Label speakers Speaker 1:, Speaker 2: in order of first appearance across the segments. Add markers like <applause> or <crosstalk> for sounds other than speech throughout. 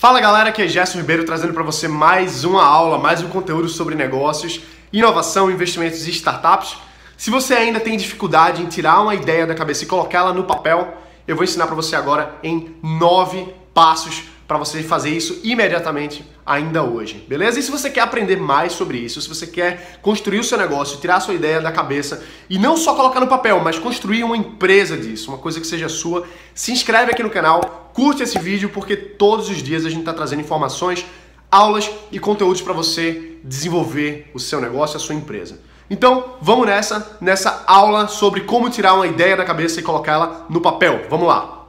Speaker 1: Fala galera, aqui é Gerson Ribeiro trazendo para você mais uma aula, mais um conteúdo sobre negócios, inovação, investimentos e startups. Se você ainda tem dificuldade em tirar uma ideia da cabeça e colocá-la no papel, eu vou ensinar para você agora em nove passos para você fazer isso imediatamente ainda hoje, beleza? E se você quer aprender mais sobre isso, se você quer construir o seu negócio, tirar a sua ideia da cabeça e não só colocar no papel, mas construir uma empresa disso, uma coisa que seja sua, se inscreve aqui no canal, curte esse vídeo porque todos os dias a gente está trazendo informações, aulas e conteúdos para você desenvolver o seu negócio, a sua empresa. Então, vamos nessa, nessa aula sobre como tirar uma ideia da cabeça e colocá-la no papel. Vamos lá!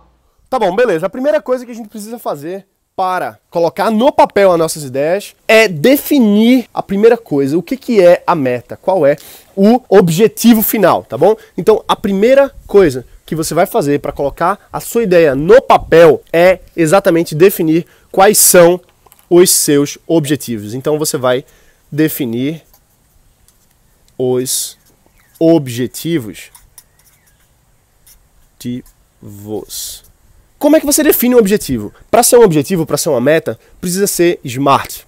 Speaker 1: Tá bom, beleza. A primeira coisa que a gente precisa fazer para colocar no papel as nossas ideias é definir a primeira coisa, o que, que é a meta, qual é o objetivo final, tá bom? Então, a primeira coisa que você vai fazer para colocar a sua ideia no papel é exatamente definir quais são os seus objetivos. Então, você vai definir os objetivos de você. Como é que você define um objetivo? Para ser um objetivo, para ser uma meta, precisa ser smart.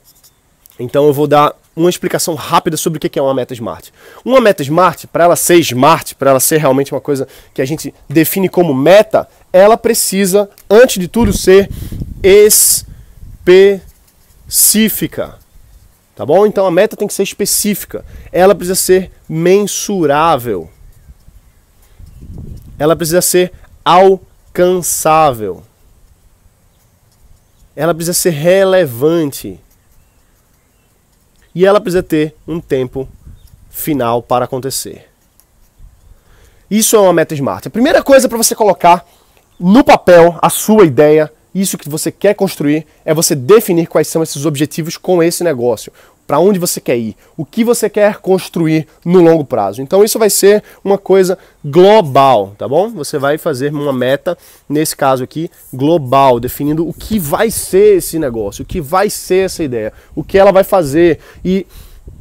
Speaker 1: Então eu vou dar uma explicação rápida sobre o que é uma meta smart. Uma meta smart, para ela ser smart, para ela ser realmente uma coisa que a gente define como meta, ela precisa, antes de tudo, ser específica. Tá bom? Então a meta tem que ser específica. Ela precisa ser mensurável. Ela precisa ser alcançável incansável. Ela precisa ser relevante. E ela precisa ter um tempo final para acontecer. Isso é uma meta smart. A primeira coisa para você colocar no papel a sua ideia, isso que você quer construir, é você definir quais são esses objetivos com esse negócio para onde você quer ir, o que você quer construir no longo prazo. Então isso vai ser uma coisa global, tá bom? Você vai fazer uma meta, nesse caso aqui, global, definindo o que vai ser esse negócio, o que vai ser essa ideia, o que ela vai fazer e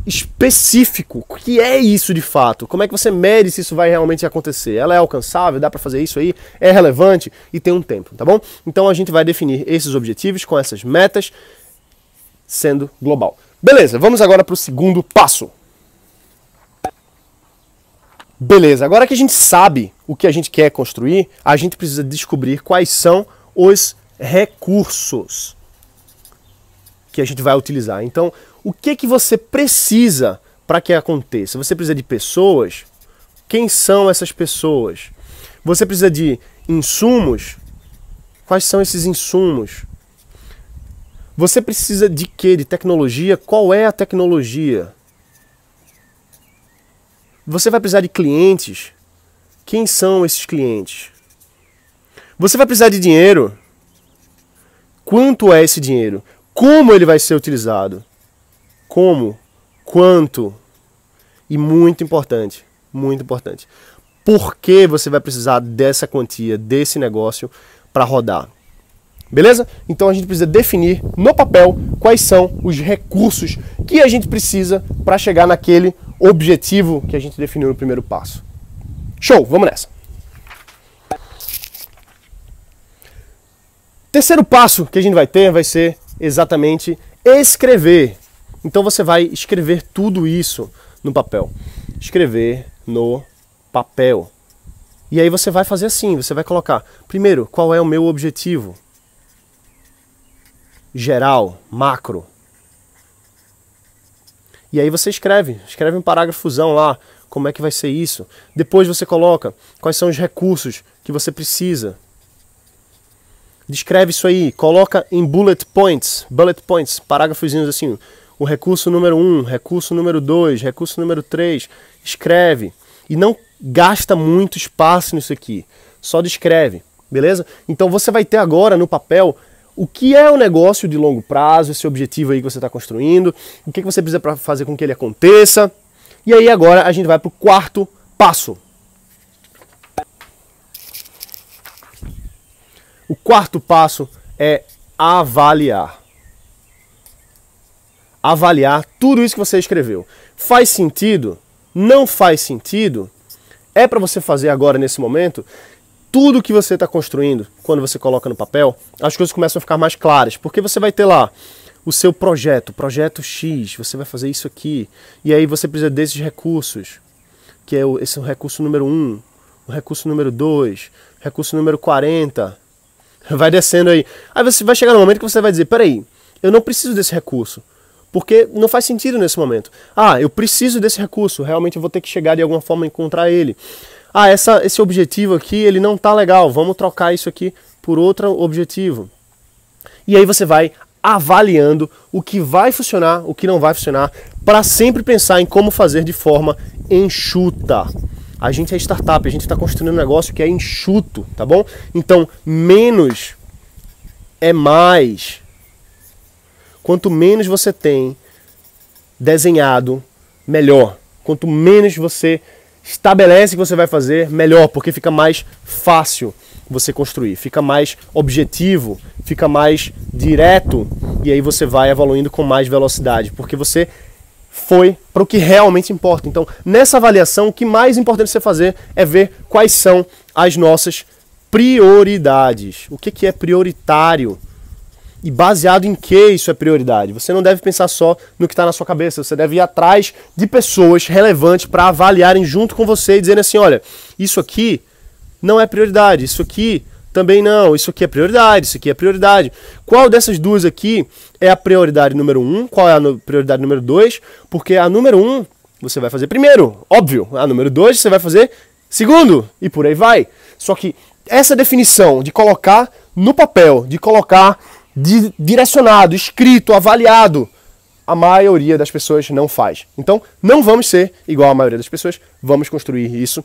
Speaker 1: específico, o que é isso de fato? Como é que você mede se isso vai realmente acontecer? Ela é alcançável? Dá para fazer isso aí? É relevante e tem um tempo, tá bom? Então a gente vai definir esses objetivos com essas metas sendo global. Beleza, vamos agora para o segundo passo. Beleza, agora que a gente sabe o que a gente quer construir, a gente precisa descobrir quais são os recursos que a gente vai utilizar. Então, o que que você precisa para que aconteça? Você precisa de pessoas? Quem são essas pessoas? Você precisa de insumos? Quais são esses insumos? Você precisa de quê? De tecnologia? Qual é a tecnologia? Você vai precisar de clientes? Quem são esses clientes? Você vai precisar de dinheiro? Quanto é esse dinheiro? Como ele vai ser utilizado? Como? Quanto? E muito importante, muito importante. Por que você vai precisar dessa quantia, desse negócio para rodar? Beleza? Então a gente precisa definir no papel quais são os recursos que a gente precisa para chegar naquele objetivo que a gente definiu no primeiro passo. Show, vamos nessa. Terceiro passo que a gente vai ter vai ser exatamente escrever. Então você vai escrever tudo isso no papel. Escrever no papel. E aí você vai fazer assim, você vai colocar, primeiro, qual é o meu objetivo? geral, macro. E aí você escreve, escreve um parágrafozão lá, como é que vai ser isso. Depois você coloca quais são os recursos que você precisa. Descreve isso aí, coloca em bullet points, bullet points, parágrafozinhos assim, o recurso número 1, um, recurso número 2, recurso número 3, escreve. E não gasta muito espaço nisso aqui, só descreve, beleza? Então você vai ter agora no papel o que é o negócio de longo prazo, esse objetivo aí que você está construindo, o que, que você precisa para fazer com que ele aconteça. E aí agora a gente vai para o quarto passo. O quarto passo é avaliar. Avaliar tudo isso que você escreveu. Faz sentido? Não faz sentido? É para você fazer agora nesse momento? tudo que você está construindo, quando você coloca no papel, as coisas começam a ficar mais claras, porque você vai ter lá o seu projeto, projeto X, você vai fazer isso aqui, e aí você precisa desses recursos, que é o, esse é o recurso número 1, o recurso número 2, recurso número 40, <laughs> vai descendo aí. Aí você vai chegar no momento que você vai dizer, peraí, eu não preciso desse recurso, porque não faz sentido nesse momento. Ah, eu preciso desse recurso, realmente eu vou ter que chegar de alguma forma a encontrar ele. Ah, essa, esse objetivo aqui, ele não tá legal, vamos trocar isso aqui por outro objetivo. E aí você vai avaliando o que vai funcionar, o que não vai funcionar, para sempre pensar em como fazer de forma enxuta. A gente é startup, a gente está construindo um negócio que é enxuto, tá bom? Então, menos é mais. Quanto menos você tem desenhado, melhor. Quanto menos você estabelece que você vai fazer, melhor, porque fica mais fácil você construir, fica mais objetivo, fica mais direto e aí você vai evoluindo com mais velocidade, porque você foi para o que realmente importa. Então, nessa avaliação, o que mais importante você fazer é ver quais são as nossas prioridades. O que, que é prioritário? e baseado em que isso é prioridade. Você não deve pensar só no que está na sua cabeça, você deve ir atrás de pessoas relevantes para avaliarem junto com você e dizendo assim: olha, isso aqui não é prioridade, isso aqui também não, isso aqui é prioridade, isso aqui é prioridade. Qual dessas duas aqui é a prioridade número um? Qual é a prioridade número dois? Porque a número um você vai fazer primeiro, óbvio. A número dois você vai fazer segundo e por aí vai. Só que essa definição de colocar no papel, de colocar direcionado, escrito, avaliado, a maioria das pessoas não faz. Então, não vamos ser igual à maioria das pessoas, vamos construir isso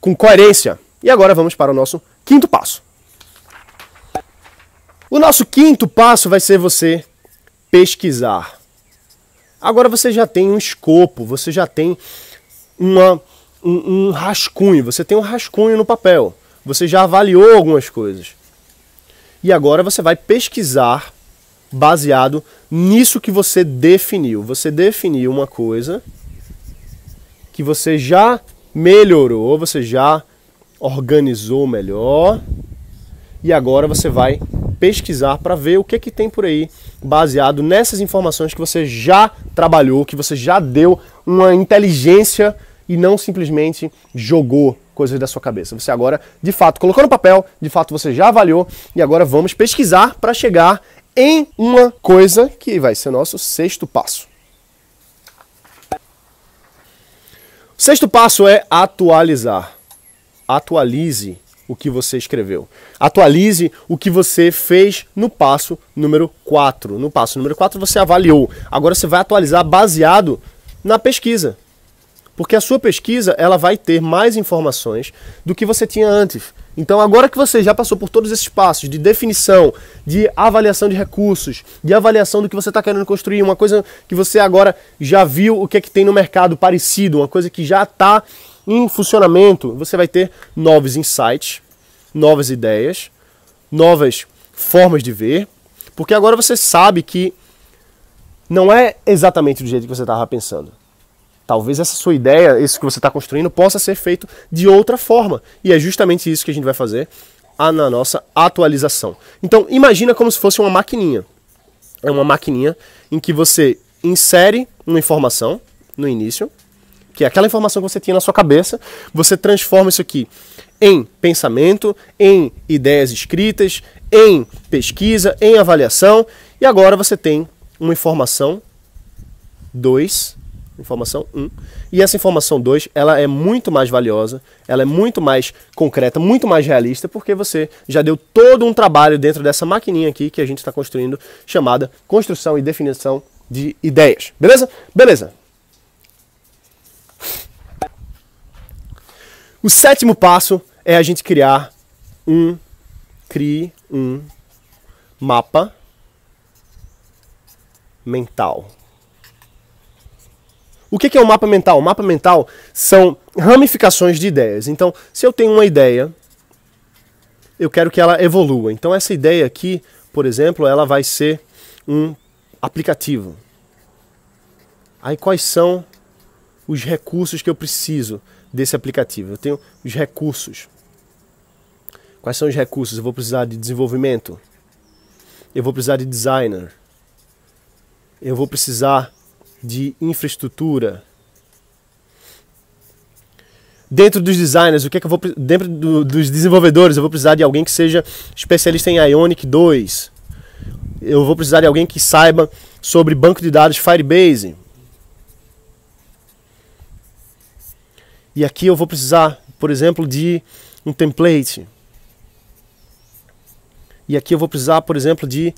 Speaker 1: com coerência. E agora vamos para o nosso quinto passo. O nosso quinto passo vai ser você pesquisar. Agora você já tem um escopo, você já tem uma, um, um rascunho, você tem um rascunho no papel, você já avaliou algumas coisas. E agora você vai pesquisar baseado nisso que você definiu. Você definiu uma coisa que você já melhorou, você já organizou melhor. E agora você vai pesquisar para ver o que que tem por aí, baseado nessas informações que você já trabalhou, que você já deu uma inteligência e não simplesmente jogou coisas da sua cabeça. Você agora, de fato, colocou no papel, de fato você já avaliou e agora vamos pesquisar para chegar em uma coisa que vai ser o nosso sexto passo. O sexto passo é atualizar. Atualize o que você escreveu. Atualize o que você fez no passo número 4. No passo número 4 você avaliou. Agora você vai atualizar baseado na pesquisa. Porque a sua pesquisa, ela vai ter mais informações do que você tinha antes. Então, agora que você já passou por todos esses passos de definição, de avaliação de recursos, de avaliação do que você está querendo construir, uma coisa que você agora já viu o que é que tem no mercado parecido, uma coisa que já está em funcionamento, você vai ter novos insights, novas ideias, novas formas de ver, porque agora você sabe que não é exatamente do jeito que você estava pensando. Talvez essa sua ideia, isso que você está construindo, possa ser feito de outra forma. E é justamente isso que a gente vai fazer na nossa atualização. Então, imagina como se fosse uma maquininha. É uma maquininha em que você insere uma informação no início, que é aquela informação que você tinha na sua cabeça, você transforma isso aqui em pensamento, em ideias escritas, em pesquisa, em avaliação, e agora você tem uma informação 2 Informação 1. Um. E essa informação 2, ela é muito mais valiosa, ela é muito mais concreta, muito mais realista, porque você já deu todo um trabalho dentro dessa maquininha aqui que a gente está construindo, chamada construção e definição de ideias. Beleza? Beleza. O sétimo passo é a gente criar um, crie um mapa mental. O que é o mapa mental? O mapa mental são ramificações de ideias. Então, se eu tenho uma ideia, eu quero que ela evolua. Então, essa ideia aqui, por exemplo, ela vai ser um aplicativo. Aí, quais são os recursos que eu preciso desse aplicativo? Eu tenho os recursos. Quais são os recursos? Eu vou precisar de desenvolvimento. Eu vou precisar de designer. Eu vou precisar de infraestrutura. Dentro dos designers, o que é que eu vou dentro do, dos desenvolvedores, eu vou precisar de alguém que seja especialista em Ionic 2. Eu vou precisar de alguém que saiba sobre banco de dados Firebase. E aqui eu vou precisar, por exemplo, de um template. E aqui eu vou precisar, por exemplo, de,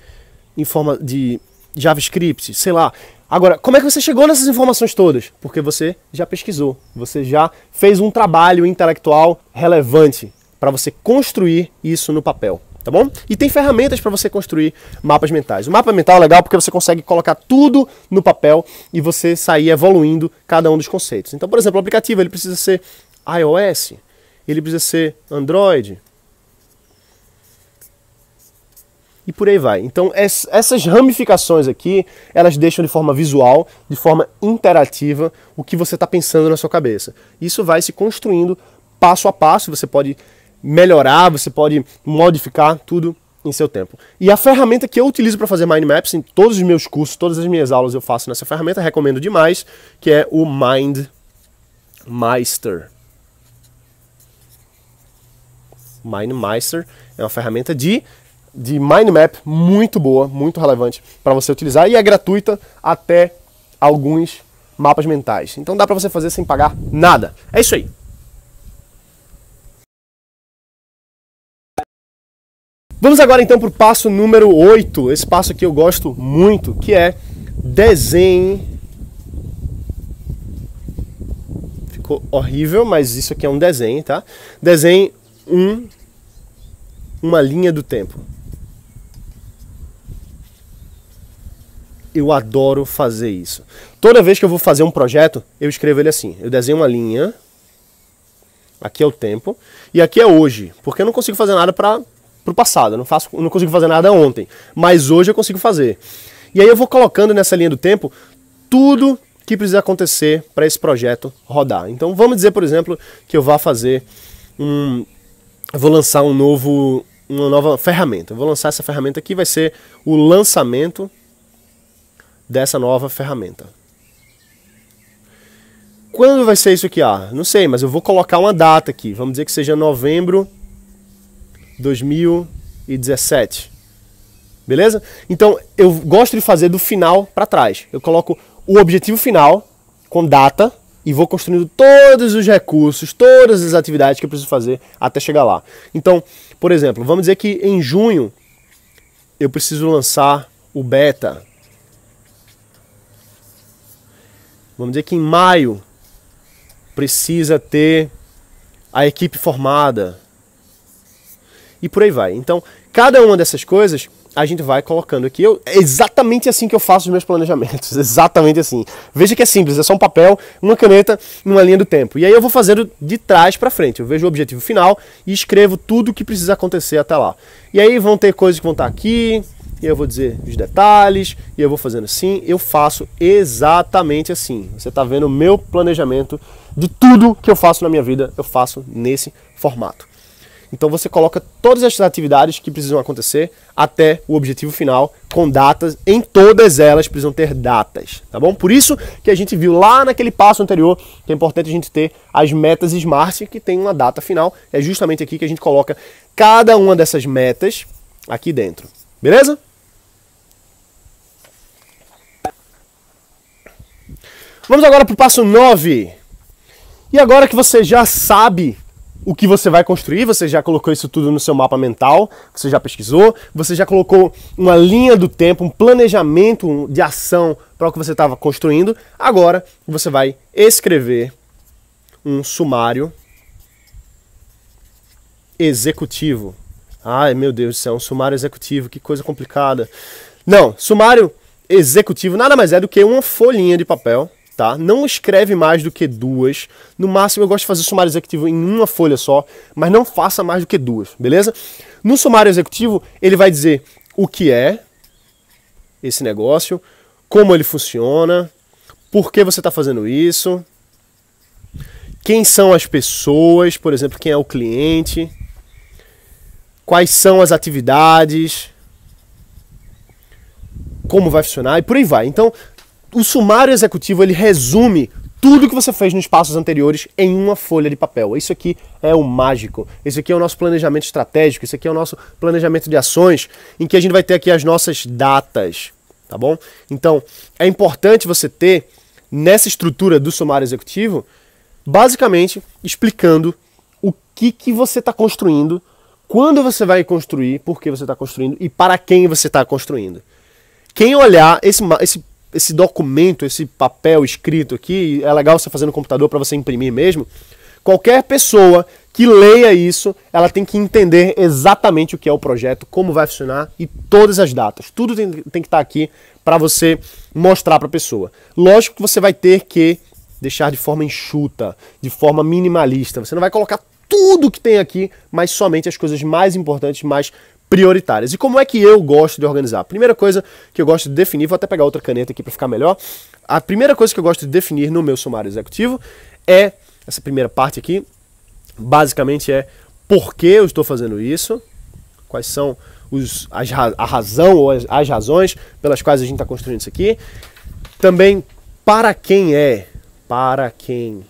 Speaker 1: informa de JavaScript, sei lá. Agora, como é que você chegou nessas informações todas? Porque você já pesquisou, você já fez um trabalho intelectual relevante para você construir isso no papel tá bom? E tem ferramentas para você construir mapas mentais. O mapa mental é legal porque você consegue colocar tudo no papel e você sair evoluindo cada um dos conceitos. Então, por exemplo, o aplicativo ele precisa ser iOS, ele precisa ser Android, e por aí vai. Então essas ramificações aqui, elas deixam de forma visual, de forma interativa, o que você está pensando na sua cabeça. Isso vai se construindo passo a passo, você pode melhorar, você pode modificar tudo em seu tempo. E a ferramenta que eu utilizo para fazer mind maps em todos os meus cursos, todas as minhas aulas eu faço nessa ferramenta, recomendo demais, que é o Mind Meister. MindMeister é uma ferramenta de de mind map muito boa, muito relevante para você utilizar e é gratuita até alguns mapas mentais. Então dá para você fazer sem pagar nada. É isso aí. Vamos agora então para o passo número 8. Esse passo aqui eu gosto muito, que é desenhe. Ficou horrível, mas isso aqui é um desenho, tá? Desenhe um, uma linha do tempo. eu adoro fazer isso. Toda vez que eu vou fazer um projeto, eu escrevo ele assim. Eu desenho uma linha. Aqui é o tempo. E aqui é hoje. Porque eu não consigo fazer nada para o passado. Eu não, faço, eu não consigo fazer nada ontem. Mas hoje eu consigo fazer. E aí eu vou colocando nessa linha do tempo tudo que precisa acontecer para esse projeto rodar. Então vamos dizer, por exemplo, que eu vá fazer um. Eu vou lançar um novo, uma nova ferramenta. Eu vou lançar essa ferramenta aqui, vai ser o lançamento dessa nova ferramenta. Quando vai ser isso aqui? Ah, não sei, mas eu vou colocar uma data aqui. Vamos dizer que seja novembro 2017. Beleza? Então, eu gosto de fazer do final para trás. Eu coloco o objetivo final com data e vou construindo todos os recursos, todas as atividades que eu preciso fazer até chegar lá. Então, por exemplo, vamos dizer que em junho eu preciso lançar o beta vamos dizer que em maio precisa ter a equipe formada. E por aí vai. Então, cada uma dessas coisas a gente vai colocando aqui. Eu, é exatamente assim que eu faço os meus planejamentos. <laughs> Exatamente assim. Veja que é simples, é só um papel, uma caneta e uma linha do tempo. E aí eu vou fazendo de trás para frente. Eu vejo o objetivo final e escrevo tudo o que precisa acontecer até lá. E aí vão ter coisas que vão estar tá aqui, e eu vou dizer os detalhes, e eu vou fazendo assim, eu faço exatamente assim. Você está vendo o meu planejamento de tudo que eu faço na minha vida, eu faço nesse formato. Então você coloca todas as atividades que precisam acontecer até o objetivo final com datas, em todas elas precisam ter datas, tá bom? Por isso que a gente viu lá naquele passo anterior que é importante a gente ter as metas SMART que tem uma data final, é justamente aqui que a gente coloca cada uma dessas metas aqui dentro. Beleza? Vamos agora para o passo 9. E agora que você já sabe o que você vai construir, você já colocou isso tudo no seu mapa mental, você já pesquisou, você já colocou uma linha do tempo, um planejamento de ação para o que você estava construindo. Agora você vai escrever um sumário executivo. Ai, meu Deus do céu, um sumário executivo, que coisa complicada. Não, sumário executivo nada mais é do que uma folhinha de papel tá? Não escreve mais do que duas. No máximo eu gosto de fazer sumário executivo em uma folha só, mas não faça mais do que duas, beleza? No sumário executivo, ele vai dizer o que é esse negócio, como ele funciona, por que você está fazendo isso, quem são as pessoas, por exemplo, quem é o cliente, quais são as atividades, como vai funcionar e por aí vai. Então, o sumário executivo ele resume tudo que você fez nos passos anteriores em uma folha de papel. Isso aqui é o mágico. Isso aqui é o nosso planejamento estratégico, isso aqui é o nosso planejamento de ações, em que a gente vai ter aqui as nossas datas, tá bom? Então, é importante você ter nessa estrutura do sumário executivo, basicamente explicando o que que você está construindo, quando você vai construir, por que você está construindo e para quem você está construindo. Quem olhar esse, esse esse documento, esse papel escrito aqui, é legal você fazer no computador para você imprimir mesmo. Qualquer pessoa que leia isso, ela tem que entender exatamente o que é o projeto, como vai funcionar e todas as datas. Tudo tem, tem que estar tá aqui para você mostrar para a pessoa. Lógico que você vai ter que deixar de forma enxuta, de forma minimalista. Você não vai colocar tudo que tem aqui, mas somente as coisas mais importantes, mais prioritárias. E como é que eu gosto de organizar? primeira coisa que eu gosto de definir, vou até pegar outra caneta aqui para ficar melhor. A primeira coisa que eu gosto de definir no meu sumário executivo é essa primeira parte aqui, basicamente é por que eu estou fazendo isso, quais são os, as, a razão ou as, as razões pelas quais a gente está construindo isso aqui. Também para quem é, para quem,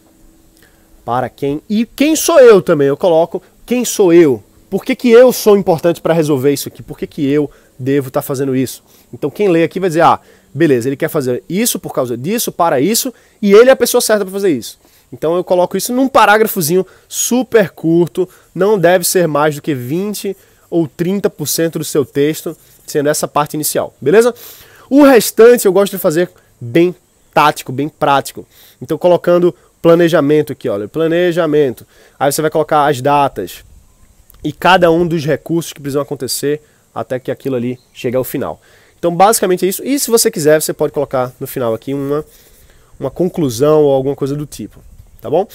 Speaker 1: para quem e quem sou eu também. Eu coloco quem sou eu por que, que eu sou importante para resolver isso aqui? Por que, que eu devo estar tá fazendo isso? Então quem lê aqui vai dizer, ah, beleza, ele quer fazer isso por causa disso, para isso, e ele é a pessoa certa para fazer isso. Então eu coloco isso num parágrafozinho super curto, não deve ser mais do que 20 ou 30% do seu texto, sendo essa parte inicial, beleza? O restante eu gosto de fazer bem tático, bem prático. Então colocando planejamento aqui, olha, planejamento. Aí você vai colocar as datas, e cada um dos recursos que precisam acontecer até que aquilo ali chegue ao final. Então, basicamente é isso. E se você quiser, você pode colocar no final aqui uma, uma conclusão ou alguma coisa do tipo. Tá bom?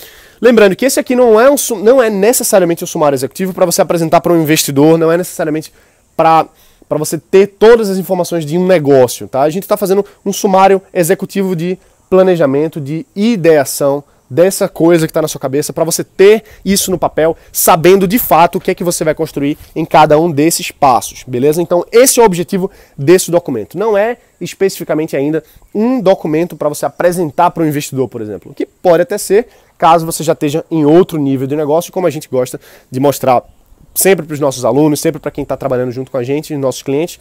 Speaker 1: Lembrando que esse aqui não é, um, não é necessariamente um sumário executivo para você apresentar para um investidor, não é necessariamente para para você ter todas as informações de um negócio, tá? A gente está fazendo um sumário executivo de planejamento, de ideação dessa coisa que está na sua cabeça para você ter isso no papel, sabendo de fato o que é que você vai construir em cada um desses passos, beleza? Então, esse é o objetivo desse documento. Não é especificamente ainda um documento para você apresentar para o investidor, por exemplo, que pode até ser caso você já esteja em outro nível de negócio, como a gente gosta de mostrar sempre para os nossos alunos, sempre para quem está trabalhando junto com a gente, nossos clientes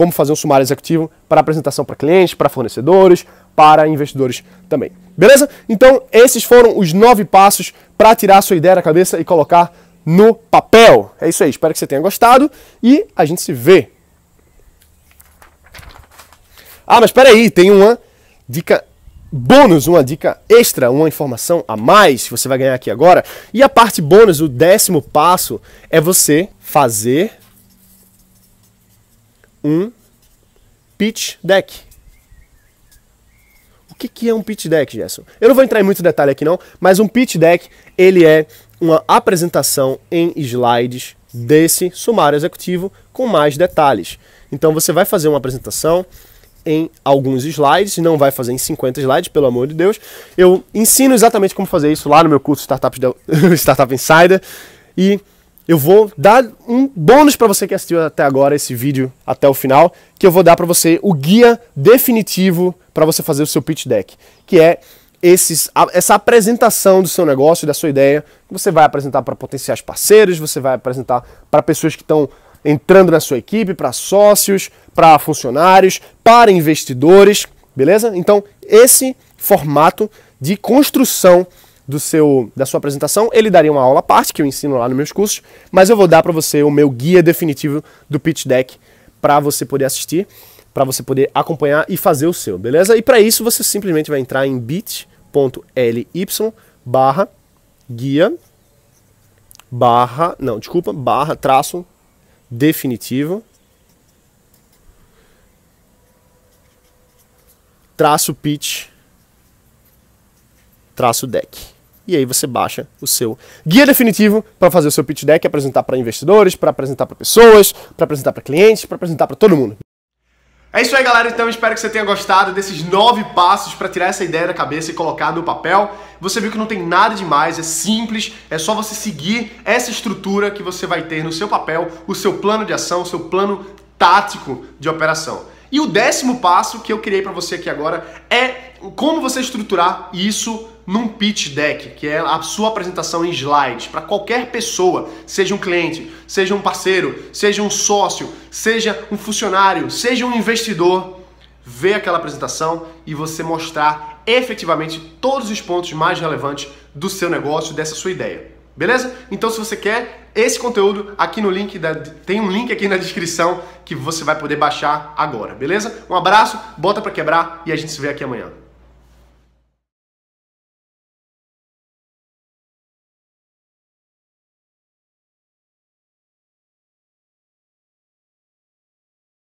Speaker 1: como fazer um sumário executivo para apresentação para clientes, para fornecedores, para investidores também. Beleza? Então, esses foram os nove passos para tirar a sua ideia da cabeça e colocar no papel. É isso aí, espero que você tenha gostado e a gente se vê. Ah, mas espera aí, tem uma dica bônus, uma dica extra, uma informação a mais que você vai ganhar aqui agora. E a parte bônus, o décimo passo, é você fazer um pitch deck. O que, que é um pitch deck, Gerson? Eu não vou entrar em muito detalhe aqui não, mas um pitch deck ele é uma apresentação em slides desse sumário executivo com mais detalhes. Então você vai fazer uma apresentação em alguns slides, não vai fazer em 50 slides, pelo amor de Deus. Eu ensino exatamente como fazer isso lá no meu curso Startup, <laughs> Startup Insider e eu vou dar um bônus para você que assistiu até agora esse vídeo até o final, que eu vou dar para você o guia definitivo para você fazer o seu pitch deck, que é esses, essa apresentação do seu negócio, da sua ideia, você vai apresentar para potenciais parceiros, você vai apresentar para pessoas que estão entrando na sua equipe, para sócios, para funcionários, para investidores, beleza? Então, esse formato de construção do seu, da sua apresentação. Ele daria uma aula à parte, que eu ensino lá nos meus cursos, mas eu vou dar para você o meu guia definitivo do pitch deck para você poder assistir, para você poder acompanhar e fazer o seu, beleza? E para isso você simplesmente vai entrar em bit.ly guia barra, não, desculpa, barra traço definitivo traço pitch traço deck e aí você baixa o seu guia definitivo para fazer o seu pitch deck, apresentar para investidores, para apresentar para pessoas, para apresentar para clientes, para apresentar para todo mundo. É isso aí, galera. Então, espero que você tenha gostado desses nove passos para tirar essa ideia da cabeça e colocar no papel. Você viu que não tem nada demais, é simples, é só você seguir essa estrutura que você vai ter no seu papel, o seu plano de ação, o seu plano tático de operação. E o décimo passo que eu criei para você aqui agora é como você estruturar isso num pitch deck, que é a sua apresentação em slides, para qualquer pessoa, seja um cliente, seja um parceiro, seja um sócio, seja um funcionário, seja um investidor, ver aquela apresentação e você mostrar efetivamente todos os pontos mais relevantes do seu negócio, dessa sua ideia. Beleza? Então se você quer esse conteúdo aqui no link da... tem um link aqui na descrição que você vai poder baixar agora, beleza? Um abraço, bota para quebrar e a gente se vê aqui amanhã.